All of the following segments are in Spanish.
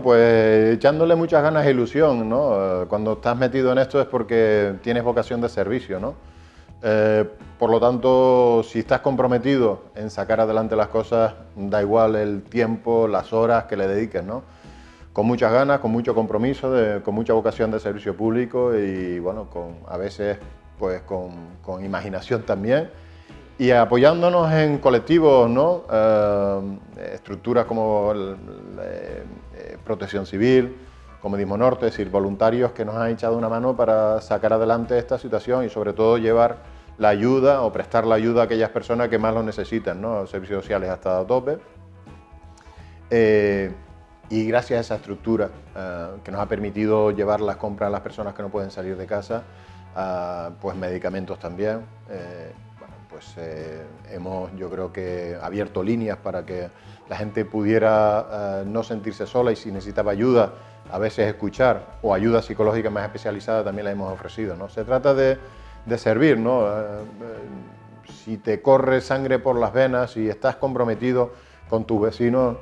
pues echándole muchas ganas e ilusión, ¿no? Eh, cuando estás metido en esto es porque tienes vocación de servicio, ¿no? Eh, por lo tanto, si estás comprometido en sacar adelante las cosas, da igual el tiempo, las horas que le dediques, ¿no? Con muchas ganas, con mucho compromiso, con mucha vocación de servicio público y, bueno, a veces pues con imaginación también y apoyándonos en colectivos, ¿no? Eh, estructuras como eh, Protección Civil, como Dismo Norte, es decir, voluntarios que nos han echado una mano para sacar adelante esta situación y sobre todo llevar la ayuda o prestar la ayuda a aquellas personas que más lo necesitan, ¿no? servicios sociales hasta a tope. Eh, y gracias a esa estructura que nos ha permitido llevar las compras a las personas que no pueden salir de casa, pues medicamentos también pues eh, hemos yo creo que abierto líneas para que la gente pudiera eh, no sentirse sola y si necesitaba ayuda, a veces escuchar o ayuda psicológica más especializada también la hemos ofrecido. ¿no? Se trata de, de servir, ¿no? Eh, si te corre sangre por las venas y si estás comprometido con tus vecinos,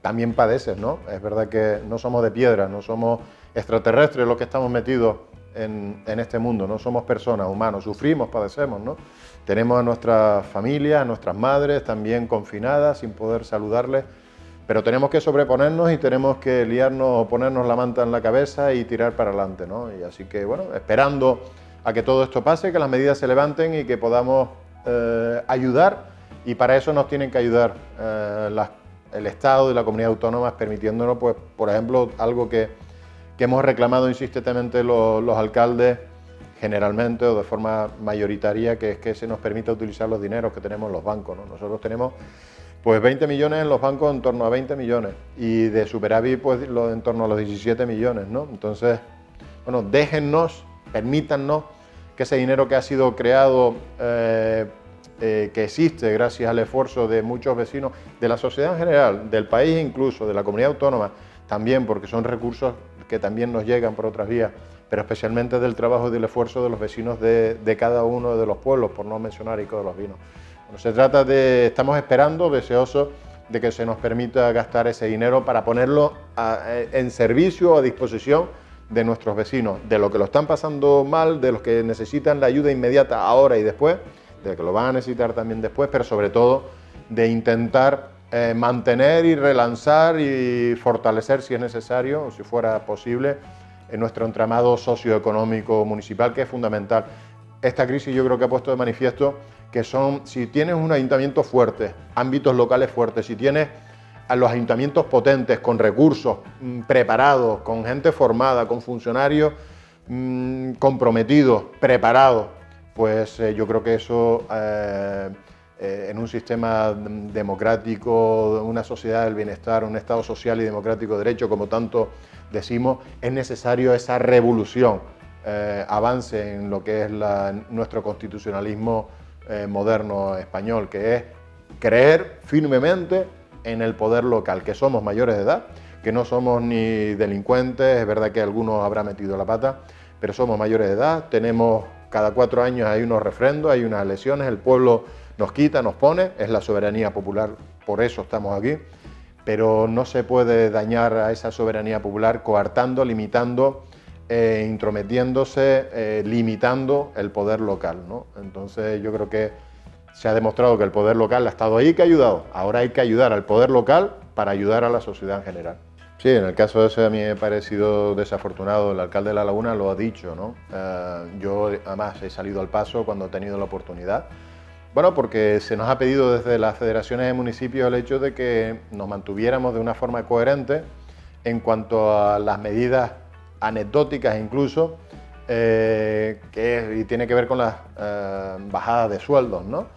también padeces, ¿no? Es verdad que no somos de piedra, no somos extraterrestres los que estamos metidos en, en, este mundo, ¿no? Somos personas, humanos, sufrimos, padecemos, ¿no? Tenemos a nuestras familias, a nuestras madres también confinadas, sin poder saludarles, pero tenemos que sobreponernos y tenemos que liarnos o ponernos la manta en la cabeza y tirar para adelante. ¿no? Y así que, bueno, esperando a que todo esto pase, que las medidas se levanten y que podamos eh, ayudar. Y para eso nos tienen que ayudar eh, el Estado y la comunidad autónoma, permitiéndonos, pues, por ejemplo, algo que, hemos reclamado insistentemente los alcaldes generalmente o de forma mayoritaria, que es que se nos permita utilizar los dineros que tenemos en los bancos. Nosotros tenemos pues 20 millones en los bancos, en torno a 20 millones, y de superávit pues lo, en torno a los 17 millones. ¿no? Entonces, bueno, déjennos, permítannos que ese dinero que ha sido creado, eh, eh, que existe gracias al esfuerzo de muchos vecinos, de la sociedad en general, del país incluso, de la comunidad autónoma, también porque son recursos que también nos llegan por otras vías, pero especialmente del trabajo y del esfuerzo de los vecinos de, cada uno de los pueblos, por no mencionar Ico de los Vinos. se trata de, estamos esperando, deseosos, de que se nos permita gastar ese dinero para ponerlo eh, en servicio, o a disposición de nuestros vecinos, de los que lo están pasando mal, de los que necesitan la ayuda inmediata ahora y después, de que lo van a necesitar también después, pero sobre todo de intentar eh, mantener y relanzar y fortalecer si es necesario o si fuera posible en nuestro entramado socioeconómico municipal, que es fundamental. Esta crisis yo creo que ha puesto de manifiesto que son, si tienes un ayuntamiento fuerte, ámbitos locales fuertes, si tienes a los ayuntamientos potentes, con recursos mm, preparados, con gente formada, con funcionarios mm, comprometidos, preparados, pues eh, yo creo que eso eh, eh, en un sistema democrático, una sociedad del bienestar, un Estado social y democrático de derecho, como tanto decimos es necesario esa revolución, eh, avance en lo que es nuestro constitucionalismo eh, moderno español, que es creer firmemente en el poder local, que somos mayores de edad, que no somos ni delincuentes, es verdad que algunos habrá metido la pata, pero somos mayores de edad, tenemos cada cuatro años hay unos refrendos, hay unas elecciones, el pueblo nos quita, nos pone, es la soberanía popular, por eso estamos aquí pero no se puede dañar a esa soberanía popular coartando, limitando, eh, intrometiéndose, eh, limitando el poder local. ¿no? Entonces yo creo que se ha demostrado que el poder local ha estado ahí que ha ayudado. Ahora hay que ayudar al poder local para ayudar a la sociedad en general. Sí, en el caso de ese a mí me ha parecido desafortunado. El alcalde de La Laguna lo ha dicho, ¿no? Eh, yo además he salido al paso cuando he tenido la oportunidad. Bueno, porque se nos ha pedido desde las federaciones de municipios el hecho de que nos mantuviéramos de una forma coherente en cuanto a las medidas anecdóticas incluso, eh, que tiene que ver con las eh, bajadas de sueldos. ¿no?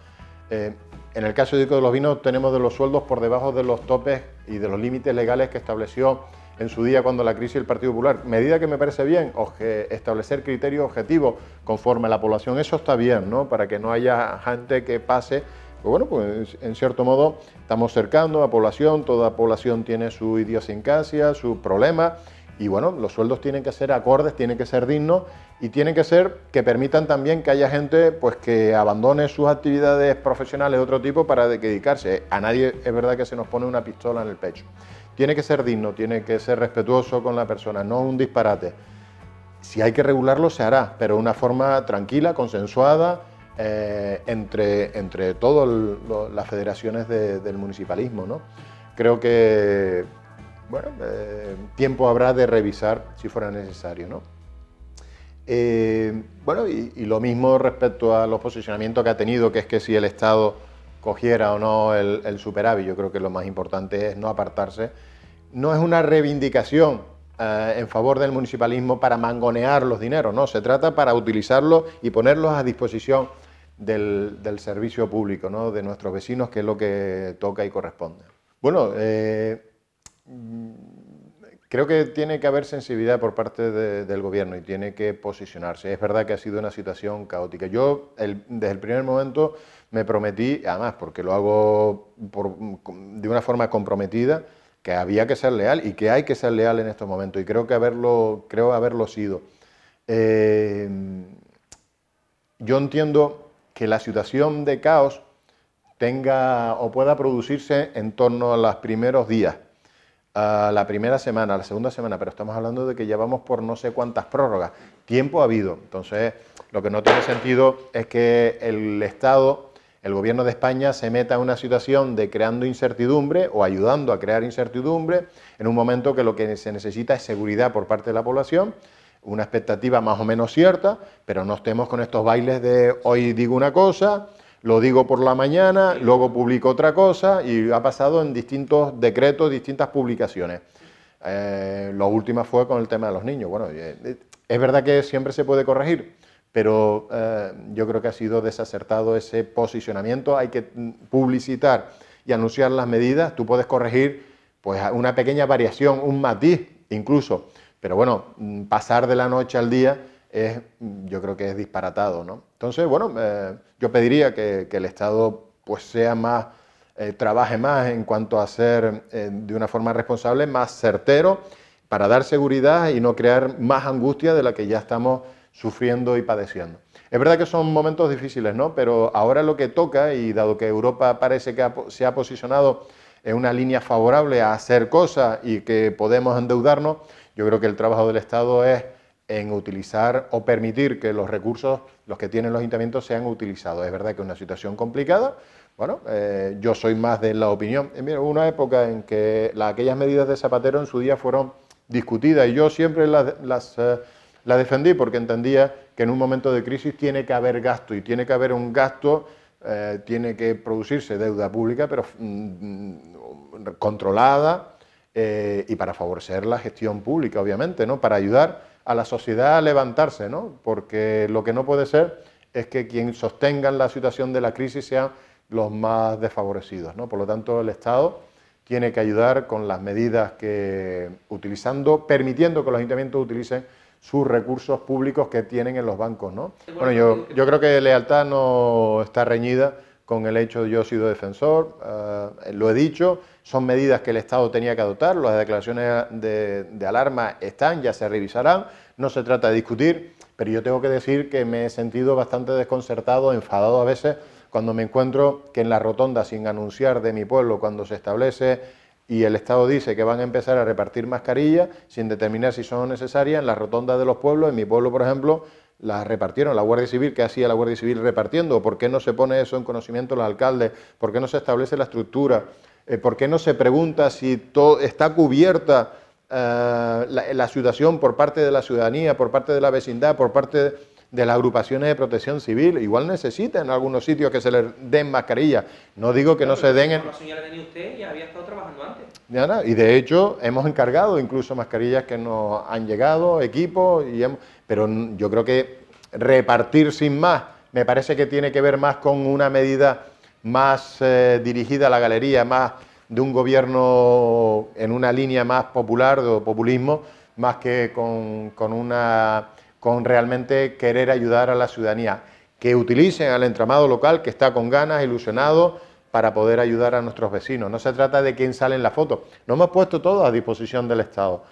Eh, en el caso de los vinos tenemos de los sueldos por debajo de los topes y de los límites legales que estableció en su día cuando la crisis del Partido Popular. Medida que me parece bien, establecer criterios objetivos conforme a la población, eso está bien, ¿no? Para que no haya gente que pase. Pues bueno, pues en cierto modo estamos cercando a población, toda población tiene su idiosincrasia, su problema, y bueno, los sueldos tienen que ser acordes, tienen que ser dignos y tienen que ser que permitan también que haya gente pues que abandone sus actividades profesionales de otro tipo para dedicarse. A nadie es verdad que se nos pone una pistola en el pecho tiene que ser digno, tiene que ser respetuoso con la persona, no un disparate. Si hay que regularlo, se hará, pero de una forma tranquila, consensuada, eh, entre, entre todas las federaciones del municipalismo. Creo que eh, tiempo habrá de revisar si fuera necesario. Eh, bueno, y, y, lo mismo respecto a los posicionamientos que ha tenido, que es que si el Estado cogiera o no el, superávit. Yo creo que lo más importante es no apartarse. No es una reivindicación eh, en favor del municipalismo para mangonear los dineros, no, se trata para utilizarlos y ponerlos a disposición del, servicio público, ¿no? de nuestros vecinos, que es lo que toca y corresponde. Bueno, eh, creo que tiene que haber sensibilidad por parte del gobierno y tiene que posicionarse. Es verdad que ha sido una situación caótica. Yo, desde el primer momento, me prometí, además porque lo hago de una forma comprometida, que había que ser leal y que hay que ser leal en estos momentos. Y creo que haberlo, creo haberlo sido. Eh, yo entiendo que la situación de caos tenga o pueda producirse en torno a los primeros días, a la primera semana, a la segunda semana, pero estamos hablando de que llevamos por no sé cuántas prórrogas. Tiempo ha habido. Entonces, lo que no tiene sentido es que el Estado el gobierno de España se meta en una situación de creando incertidumbre o ayudando a crear incertidumbre en un momento que lo que se necesita es seguridad por parte de la población, una expectativa más o menos cierta, pero no estemos con estos bailes de hoy digo una cosa, lo digo por la mañana, luego publico otra cosa y ha pasado en distintos decretos, distintas publicaciones. La eh, lo fue con el tema de los niños. Bueno, eh, eh, es verdad que siempre se puede corregir, pero eh, yo creo que ha sido desacertado ese posicionamiento. Hay que mm, publicitar y anunciar las medidas. Tú puedes corregir pues, una pequeña variación, un matiz incluso, pero bueno, mm, pasar de la noche al día es, mm, yo creo que es disparatado. ¿no? Entonces, bueno, eh, yo pediría que, el Estado pues, sea más, eh, trabaje más en cuanto a ser de una forma responsable, más certero, para dar seguridad y no crear más angustia de la que ya estamos sufriendo y padeciendo. Es verdad que son momentos difíciles, ¿no? Pero ahora lo que toca, y dado que Europa parece que se ha posicionado en una línea favorable a hacer cosas y que podemos endeudarnos, yo creo que el trabajo del Estado es en utilizar o permitir que los recursos, los que tienen los ayuntamientos, sean utilizados. Es verdad que es una situación complicada. Bueno, eh, yo soy más de la opinión. en eh, una época en que aquellas medidas de Zapatero en su día fueron discutidas y yo siempre las, eh, la defendí porque entendía que en un momento de crisis tiene que haber gasto y tiene que haber un gasto, eh, tiene que producirse deuda pública, pero mm, mm, controlada eh, y para favorecer la gestión pública, obviamente, ¿no? para ayudar a la sociedad a levantarse, ¿no? porque lo que no puede ser es que quien sostenga la situación de la crisis sean los más desfavorecidos. ¿no? Por lo tanto, el Estado tiene que ayudar con las medidas que utilizando, permitiendo que los ayuntamientos utilicen sus recursos públicos que tienen en los bancos. ¿no? Bueno, yo, yo creo que lealtad no está reñida con el hecho de yo he sido defensor, eh, lo he dicho, son medidas que el Estado tenía que adoptar, las declaraciones de, de, alarma están, ya se revisarán, no se trata de discutir, pero yo tengo que decir que me he sentido bastante desconcertado, enfadado a veces, cuando me encuentro que en la rotonda, sin anunciar de mi pueblo, cuando se establece y el Estado dice que van a empezar a repartir mascarillas sin determinar si son necesarias en las rotondas de los pueblos. En mi pueblo, por ejemplo, las repartieron. La Guardia Civil, ¿qué hacía la Guardia Civil repartiendo? ¿Por qué no se pone eso en conocimiento los alcaldes? ¿Por qué no se establece la estructura? Eh, ¿Por qué no se pregunta si todo está cubierta eh, la, la situación por parte de la ciudadanía, por parte de la vecindad, por parte de de las agrupaciones de protección civil. Igual necesitan en algunos sitios que se les den mascarillas. No digo que no, se den... En... usted y había estado trabajando antes. Y de hecho hemos encargado incluso mascarillas que nos han llegado, equipos, y hemos... pero yo creo que repartir sin más me parece que tiene que ver más con una medida más eh, dirigida a la galería, más de un gobierno en una línea más popular, de populismo, más que con, con una con realmente querer ayudar a la ciudadanía, que utilicen al entramado local que está con ganas, ilusionado, para poder ayudar a nuestros vecinos. No se trata de quién sale en la foto. No hemos puesto todo a disposición del Estado.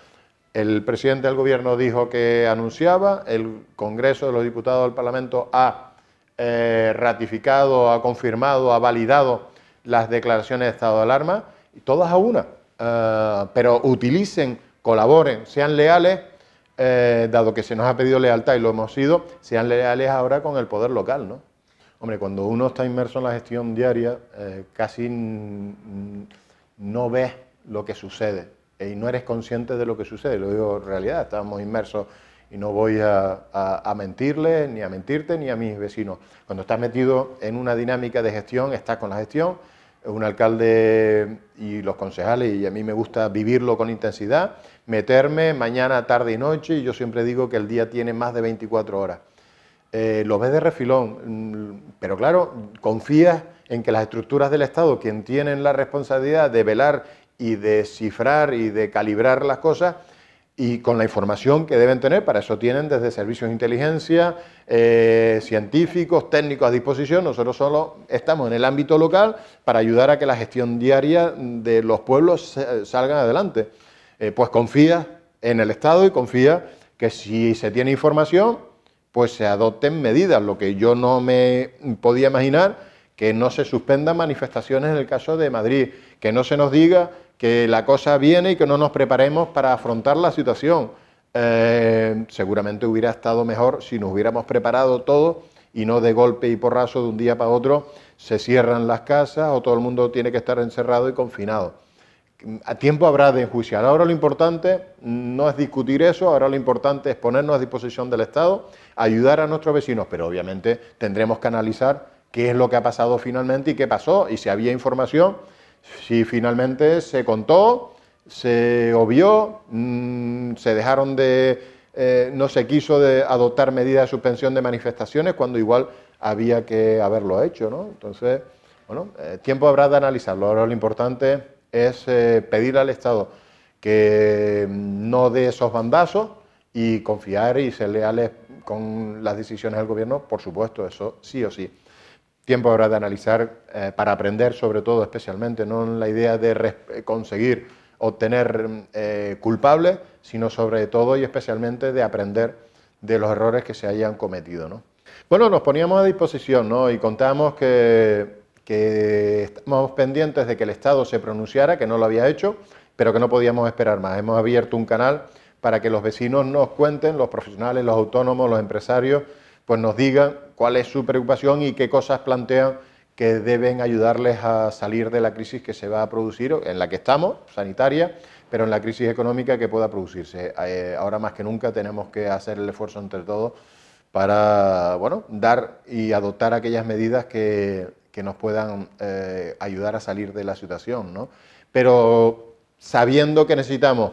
El presidente del Gobierno dijo que anunciaba, el Congreso de los Diputados del Parlamento ha eh, ratificado, ha confirmado, ha validado las declaraciones de estado de alarma, todas a una. Eh, pero utilicen, colaboren, sean leales eh, dado que se nos ha pedido lealtad y lo hemos sido, sean leales ahora con el poder local, ¿no? Hombre, cuando uno está inmerso en la gestión diaria, eh, casi no ves lo que sucede e, y no eres consciente de lo que sucede. Lo digo en realidad, estamos inmersos y no voy a, a, mentirle, ni a mentirte, ni a mis vecinos. Cuando estás metido en una dinámica de gestión, estás con la gestión, un alcalde y los concejales, y a mí me gusta vivirlo con intensidad, meterme mañana, tarde y noche, y yo siempre digo que el día tiene más de 24 horas. Eh, lo ves de refilón, mm, pero claro, confías en que las estructuras del Estado, quien tienen la responsabilidad de velar y de cifrar y de calibrar las cosas, y con la información que deben tener, para eso tienen desde servicios de inteligencia, eh, científicos, técnicos a disposición, nosotros solo estamos en el ámbito local para ayudar a que la gestión diaria de los pueblos salga adelante. Eh, pues confía en el Estado y confía que si se tiene información, pues se adopten medidas, lo que yo no me podía imaginar que no se suspendan manifestaciones en el caso de Madrid, que no se nos diga que la cosa viene y que no nos preparemos para afrontar la situación. Eh, seguramente hubiera estado mejor si nos hubiéramos preparado todo y no de golpe y porrazo de un día para otro se cierran las casas o todo el mundo tiene que estar encerrado y confinado. A tiempo habrá de enjuiciar. Ahora lo importante no es discutir eso, ahora lo importante es ponernos a disposición del Estado, ayudar a nuestros vecinos, pero obviamente tendremos que analizar qué es lo que ha pasado finalmente y qué pasó, y si había información, si finalmente se contó, se obvió, mm, se dejaron de, eh, no se quiso adoptar medidas de suspensión de manifestaciones cuando igual había que haberlo hecho, ¿no? Entonces, bueno, eh, tiempo habrá de analizarlo. Ahora lo importante es eh, pedir al Estado que mm, no dé esos bandazos y confiar y ser leales con las decisiones del gobierno, por supuesto, eso sí o sí tiempo habrá de analizar eh, para aprender sobre todo, especialmente, no en la idea de eh, conseguir obtener eh, culpables, sino sobre todo y especialmente de aprender de los errores que se hayan cometido. ¿no? Bueno, nos poníamos a disposición y contábamos que, que estamos pendientes de que el Estado se pronunciara, que no lo había hecho, pero que no podíamos esperar más. Hemos abierto un canal para que los vecinos nos cuenten, los profesionales, los autónomos, los empresarios, pues nos digan cuál es su preocupación y qué cosas plantean que deben ayudarles a salir de la crisis que se va a producir, en la que estamos, sanitaria, pero en la crisis económica que pueda producirse. Eh, ahora más que nunca tenemos que hacer el esfuerzo entre todos para bueno, dar y adoptar aquellas medidas que, que nos puedan eh, ayudar a salir de la situación. Pero sabiendo que necesitamos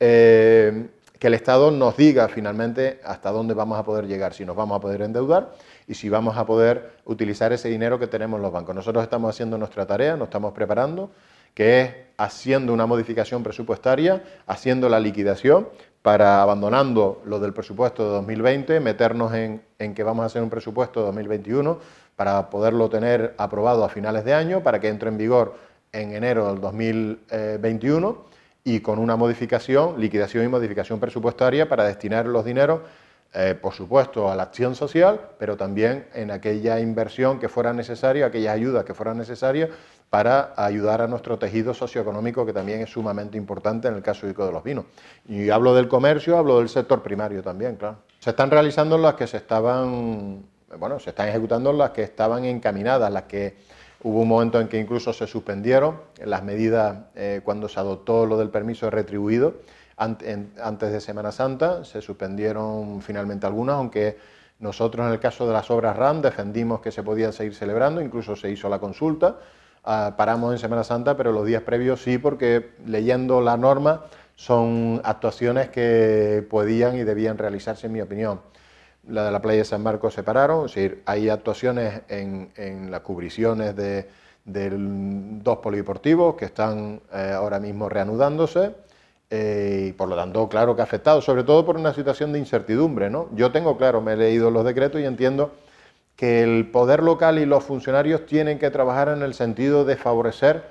eh, que el Estado nos diga finalmente hasta dónde vamos a poder llegar, si nos vamos a poder endeudar y si vamos a poder utilizar ese dinero que tenemos los bancos. Nosotros estamos haciendo nuestra tarea, nos estamos preparando, que es haciendo una modificación presupuestaria, haciendo la liquidación para abandonando lo del presupuesto de 2020, meternos en, en que vamos a hacer un presupuesto de 2021 para poderlo tener aprobado a finales de año, para que entre en vigor en enero del 2021 y con una modificación, liquidación y modificación presupuestaria para destinar los dineros eh, por supuesto, a la acción social, pero también en aquella inversión que fuera necesaria, aquellas ayudas que fueran necesarias para ayudar a nuestro tejido socioeconómico, que también es sumamente importante en el caso de los vinos. Y hablo del comercio, hablo del sector primario también, claro. Se están realizando las que se estaban, bueno, se están ejecutando las que estaban encaminadas, las que hubo un momento en que incluso se suspendieron las medidas eh, cuando se adoptó lo del permiso retribuido antes de Semana Santa, se suspendieron finalmente algunas, aunque nosotros en el caso de las obras RAM defendimos que se podían seguir celebrando, incluso se hizo la consulta, ah, paramos en Semana Santa, pero los días previos sí, porque leyendo la norma son actuaciones que podían y debían realizarse, en mi opinión. La de la playa de San Marcos se pararon, es decir, hay actuaciones en, las cubriciones de, dos polideportivos que están eh, ahora mismo reanudándose eh, y por lo tanto, claro que ha afectado, sobre todo por una situación de incertidumbre. ¿no? Yo tengo claro, me he leído los decretos y entiendo que el poder local y los funcionarios tienen que trabajar en el sentido de favorecer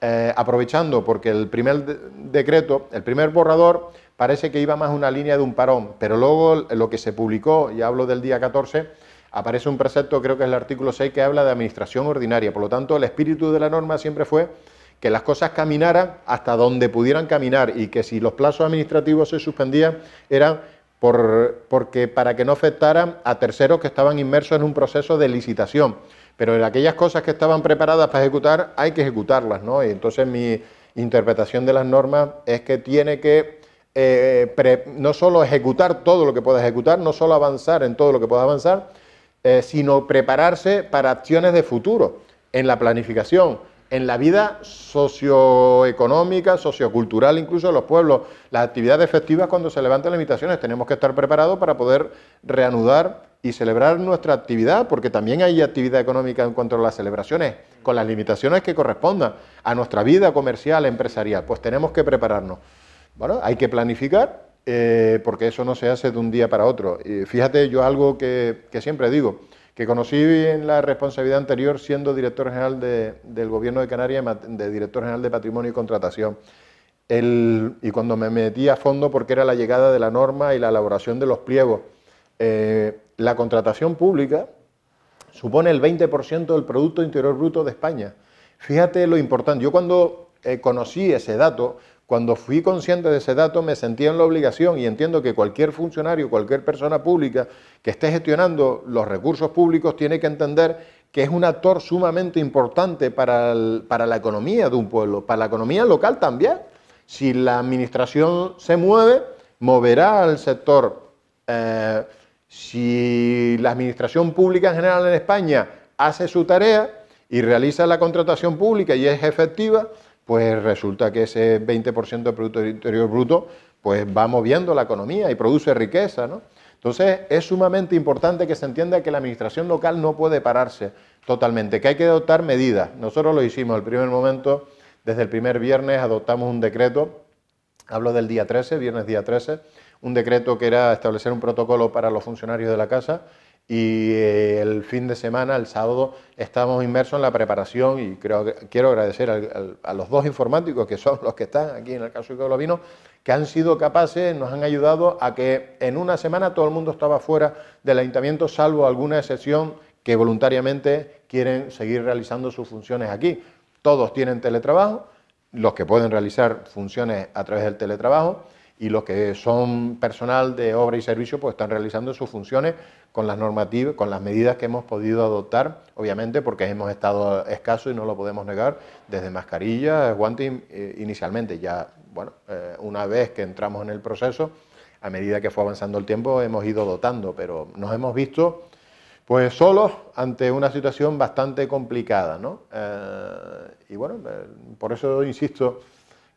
eh, aprovechando, porque el primer decreto, el primer borrador, parece que iba más una línea de un parón, pero luego lo que se publicó, y hablo del día 14, aparece un precepto, creo que es el artículo 6, que habla de administración ordinaria. Por lo tanto, el espíritu de la norma siempre fue que las cosas caminaran hasta donde pudieran caminar y que si los plazos administrativos se suspendían eran porque para que no afectaran a terceros que estaban inmersos en un proceso de licitación. Pero en aquellas cosas que estaban preparadas para ejecutar hay que ejecutarlas, ¿no? Y entonces mi interpretación de las normas es que tiene que eh, no solo ejecutar todo lo que pueda ejecutar, no solo avanzar en todo lo que pueda avanzar, eh, sino prepararse para acciones de futuro en la planificación, en la vida socioeconómica, sociocultural, incluso de los pueblos. Las actividades efectivas cuando se levantan limitaciones, tenemos que estar preparados para poder reanudar y celebrar nuestra actividad, porque también hay actividad económica en cuanto a las celebraciones, con las limitaciones que correspondan a nuestra vida comercial, empresarial. Pues tenemos que prepararnos. Bueno, hay que planificar, eh, porque eso no se hace de un día para otro. Y fíjate, yo algo que siempre digo, que conocí en la responsabilidad anterior siendo director general del Gobierno de Canarias, de director general de Patrimonio y Contratación. y cuando me metí a fondo porque era la llegada de la norma y la elaboración de los pliegos. Eh, la contratación pública supone el 20% del Producto Interior Bruto de España. Fíjate lo importante. Yo cuando eh, conocí ese dato, cuando fui consciente de ese dato me sentí en la obligación y entiendo que cualquier funcionario, cualquier persona pública que esté gestionando los recursos públicos tiene que entender que es un actor sumamente importante para, la economía de un pueblo, para la economía local también. Si la administración se mueve, moverá al sector. Eh, si la administración pública en general en España hace su tarea y realiza la contratación pública y es efectiva, pues resulta que ese 20% de Producto Interior Bruto pues va moviendo la economía y produce riqueza, ¿no? Entonces es sumamente importante que se entienda que la administración local no puede pararse totalmente, que hay que adoptar medidas. Nosotros lo hicimos el primer momento, desde el primer viernes adoptamos un decreto, hablo del día 13, viernes día 13, un decreto que era establecer un protocolo para los funcionarios de la casa y eh, el fin de semana, el sábado, estamos inmersos en la preparación y creo quiero agradecer a los dos informáticos que son los que están aquí en el caso de Colovino, que han sido capaces, nos han ayudado a que en una semana todo el mundo estaba fuera del ayuntamiento, salvo alguna excepción que voluntariamente quieren seguir realizando sus funciones aquí. Todos tienen teletrabajo, los que pueden realizar funciones a través del teletrabajo y los que son personal de obra y servicio pues están realizando sus funciones con las normativas, con las medidas que hemos podido adoptar, obviamente porque hemos estado escasos y no lo podemos negar, desde mascarillas, guantes eh, inicialmente, ya bueno, eh, una vez que entramos en el proceso, a medida que fue avanzando el tiempo hemos ido dotando, pero nos hemos visto pues solos ante una situación bastante complicada, ¿no? Eh, y bueno, por eso insisto,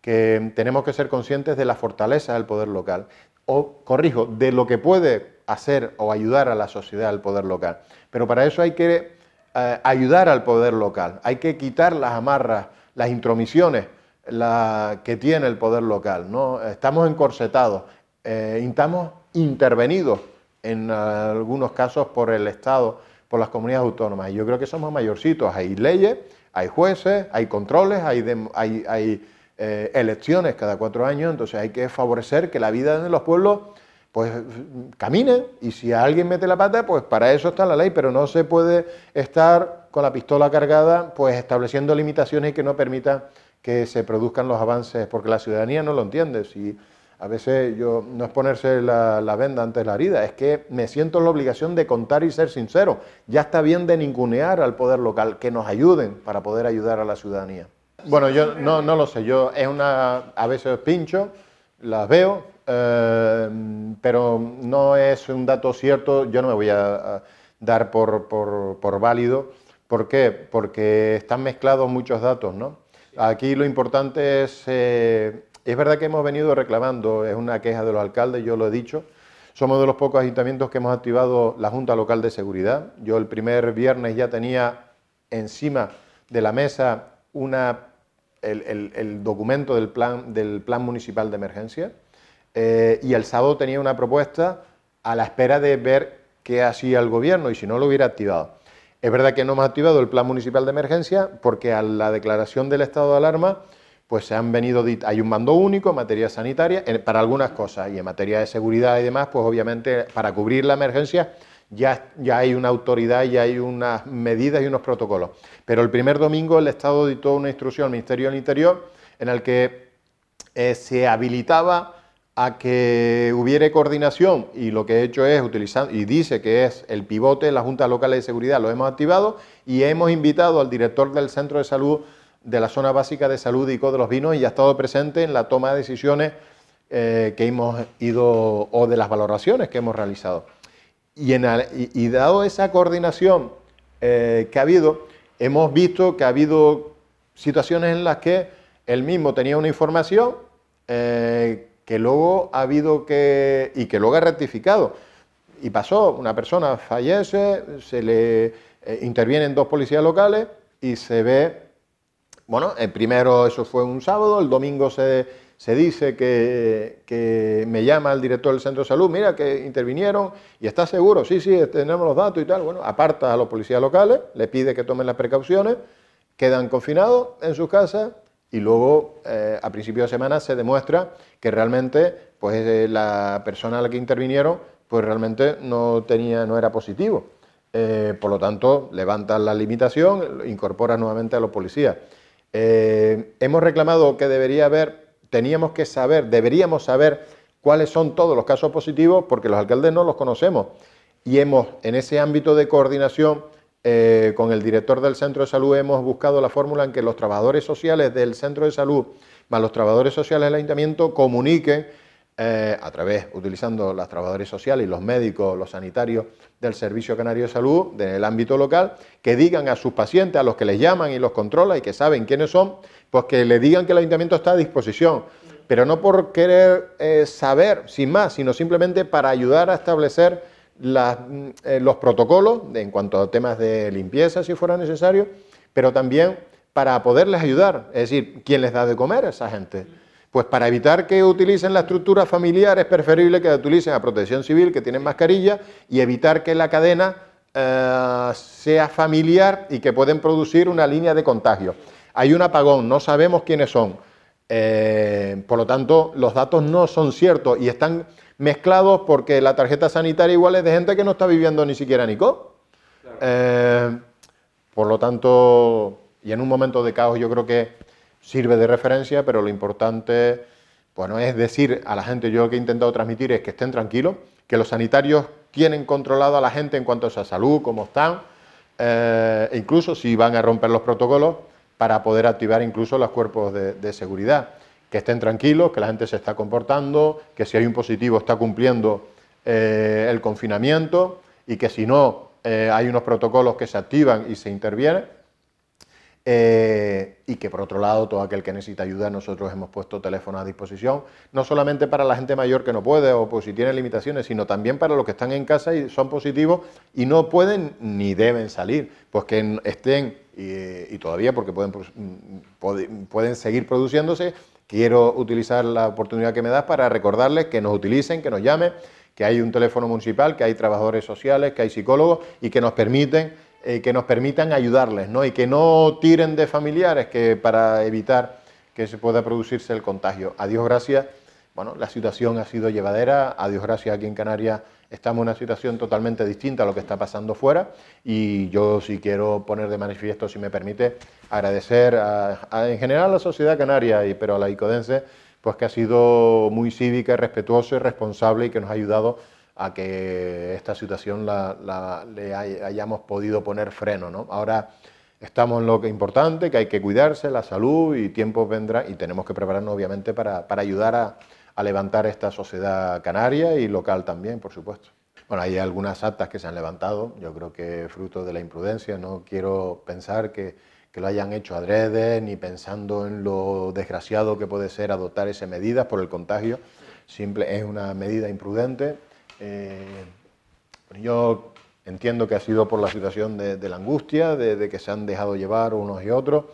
que tenemos que ser conscientes de la fortaleza del poder local, o corrijo, de lo que puede hacer o ayudar a la sociedad el poder local. Pero para eso hay que eh, ayudar al poder local, hay que quitar las amarras, las intromisiones que tiene el poder local. ¿no? Estamos encorsetados, eh, estamos intervenidos en algunos casos por el Estado, por las comunidades autónomas. Y yo creo que somos mayorcitos. Hay leyes, hay jueces, hay controles, hay, hay eh, elecciones cada cuatro años, entonces hay que favorecer que la vida de los pueblos pues camine y si alguien mete la pata, pues para eso está la ley, pero no se puede estar con la pistola cargada pues estableciendo limitaciones que no permitan que se produzcan los avances, porque la ciudadanía no lo entiende. Si a veces yo no es ponerse la, la venda antes la herida, es que me siento en la obligación de contar y ser sincero. Ya está bien de ningunear al poder local, que nos ayuden para poder ayudar a la ciudadanía. Bueno, yo no, no lo sé, yo es una, a veces pincho, las veo, eh, pero no es un dato cierto, yo no me voy a, dar por, válido. ¿Por qué? Porque están mezclados muchos datos, ¿no? Aquí lo importante es, eh, es verdad que hemos venido reclamando, es una queja de los alcaldes, yo lo he dicho, somos de los pocos ayuntamientos que hemos activado la Junta Local de Seguridad. Yo el primer viernes ya tenía encima de la mesa una el, documento del plan, del plan municipal de emergencia eh, y el sábado tenía una propuesta a la espera de ver qué hacía el gobierno y si no lo hubiera activado. Es verdad que no hemos activado el plan municipal de emergencia porque a la declaración del estado de alarma pues se han venido, hay un mando único en materia sanitaria para algunas cosas y en materia de seguridad y demás, pues obviamente para cubrir la emergencia ya, hay una autoridad, ya hay unas medidas y unos protocolos. Pero el primer domingo el Estado dictó una instrucción al Ministerio del Interior en el que eh, se habilitaba a que hubiere coordinación y lo que he hecho es utilizar, y dice que es el pivote de las juntas locales de seguridad, lo hemos activado y hemos invitado al director del centro de salud de la zona básica de salud y de los vinos y ha estado presente en la toma de decisiones eh, que hemos ido o de las valoraciones que hemos realizado. Y, dado esa coordinación eh, que ha habido, hemos visto que ha habido situaciones en las que él mismo tenía una información eh, que luego ha habido que. y que luego ha rectificado. Y pasó, una persona fallece, se le eh, intervienen dos policías locales y se ve. Bueno, el primero eso fue un sábado, el domingo se se dice que, me llama el director del centro de salud, mira que intervinieron y está seguro, sí, sí, este, tenemos los datos y tal. Bueno, aparta a los policías locales, le pide que tomen las precauciones, quedan confinados en sus casas y luego eh, a principio de semana se demuestra que realmente pues, eh, la persona a la que intervinieron pues realmente no, tenía, no era positivo. Eh, por lo tanto, levantan la limitación, incorpora nuevamente a los policías. hemos reclamado que debería haber teníamos que saber, deberíamos saber cuáles son todos los casos positivos porque los alcaldes no los conocemos. Y hemos, en ese ámbito de coordinación, eh, con el director del centro de salud hemos buscado la fórmula en que los trabajadores sociales del centro de salud más los trabajadores sociales del ayuntamiento comuniquen eh, a través, utilizando las trabajadoras sociales y los médicos, los sanitarios del Servicio Canario de Salud, del ámbito local, que digan a sus pacientes, a los que les llaman y los controla y que saben quiénes son, pues que le digan que el ayuntamiento está a disposición. Pero no por querer eh, saber, sin más, sino simplemente para ayudar a establecer mm, eh, los protocolos en cuanto a temas de limpieza, si fuera necesario, pero también para poderles ayudar, es decir, quién les da de comer a esa gente pues para evitar que utilicen la estructura familiar es preferible que utilicen a protección civil, que tienen mascarilla, y evitar que la cadena eh, sea familiar y que pueden producir una línea de contagio. Hay un apagón, no sabemos quiénes son. Eh, por lo tanto, los datos no son ciertos y están mezclados porque la tarjeta sanitaria igual es de gente que no está viviendo ni siquiera en eh, por lo tanto, y en un momento de caos yo creo que sirve de referencia, pero lo importante, bueno, pues, es decir a la gente, yo lo que he intentado transmitir es que estén tranquilos, que los sanitarios tienen controlado a la gente en cuanto a su salud, cómo están, eh, e incluso si van a romper los protocolos para poder activar incluso los cuerpos de, seguridad. Que estén tranquilos, que la gente se está comportando, que si hay un positivo está cumpliendo eh, el confinamiento y que si no eh, hay unos protocolos que se activan y se intervienen y que por otro lado todo aquel que necesita ayuda nosotros hemos puesto teléfono a disposición, no solamente para la gente mayor que no puede o pues, si tiene limitaciones, sino también para los que están en casa y son positivos y no pueden ni deben salir, pues que estén y, todavía porque pueden, pues, mm, pueden seguir produciéndose. Quiero utilizar la oportunidad que me das para recordarles que nos utilicen, que nos llamen, que hay un teléfono municipal, que hay trabajadores sociales, que hay psicólogos y que nos permiten eh, que nos permitan ayudarles ¿no? y que no tiren de familiares que para evitar que se pueda producirse el contagio. A Dios gracias, bueno, la situación ha sido llevadera, a Dios gracias aquí en Canarias estamos en una situación totalmente distinta a lo que está pasando fuera y yo si quiero poner de manifiesto, si me permite, agradecer en general a la sociedad canaria, y, pero a la ICODENSE, pues que ha sido muy cívica, respetuosa y responsable y que nos ha ayudado a que esta situación la, le hayamos podido poner freno. Ahora estamos en lo que es importante, que hay que cuidarse, la salud y tiempo vendrá... y tenemos que prepararnos obviamente para, ayudar a, levantar esta sociedad canaria y local también, por supuesto. Bueno, hay algunas actas que se han levantado, yo creo que fruto de la imprudencia, no quiero pensar que, lo hayan hecho adrede ni pensando en lo desgraciado que puede ser adoptar esas medidas por el contagio, Simple, es una medida imprudente, eh, yo entiendo que ha sido por la situación de, la angustia, de, que se han dejado llevar unos y otros.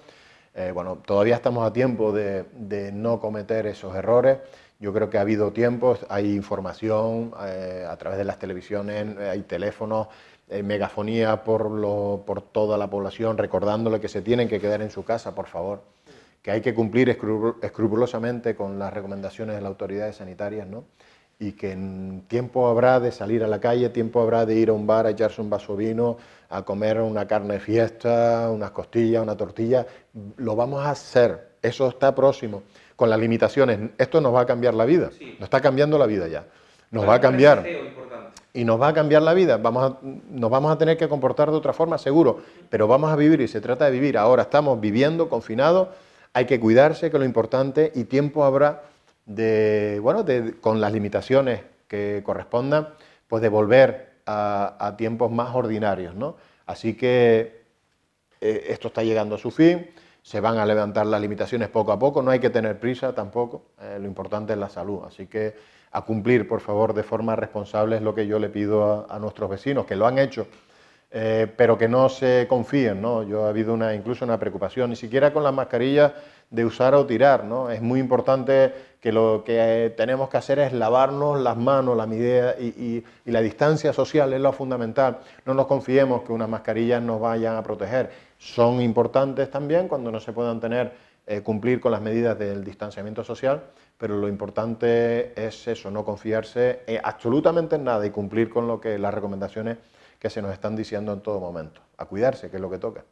Eh, bueno, todavía estamos a tiempo de, no cometer esos errores. Yo creo que ha habido tiempos, hay información eh, a través de las televisiones, hay teléfonos, megafonía por, por toda la población recordándole que se tienen que quedar en su casa, por favor, que hay que cumplir escrupulosamente con las recomendaciones de las autoridades sanitarias, ¿no? y que en tiempo habrá de salir a la calle, tiempo habrá de ir a un bar a echarse un vaso de vino, a comer una carne de fiesta, unas costillas, una tortilla, lo vamos a hacer, eso está próximo, con las limitaciones, esto nos va a cambiar la vida, nos está cambiando la vida ya, nos va a cambiar. Y nos va a cambiar la vida, vamos nos vamos a tener que comportar de otra forma, seguro, pero vamos a vivir y se trata de vivir. Ahora estamos viviendo confinados, hay que cuidarse, que es lo importante, y tiempo habrá de, bueno, de, con las limitaciones que correspondan, pues de volver a, tiempos más ordinarios. Así que eh, esto está llegando a su fin, se van a levantar las limitaciones poco a poco, no hay que tener prisa tampoco, eh, lo importante es la salud. Así que a cumplir, por favor, de forma responsable es lo que yo le pido a, nuestros vecinos, que lo han hecho. Eh, pero que no se confíen, ¿no? Yo ha habido una, incluso una preocupación, ni siquiera con las mascarillas de usar o tirar, ¿no? Es muy importante que lo que eh, tenemos que hacer es lavarnos las manos, la medida y, la distancia social es lo fundamental. No nos confiemos que unas mascarillas nos vayan a proteger. Son importantes también cuando no se puedan tener, eh, cumplir con las medidas del distanciamiento social, pero lo importante es eso, no confiarse eh, absolutamente en nada y cumplir con lo que las recomendaciones que se nos están diciendo en todo momento. A cuidarse, que es lo que toca.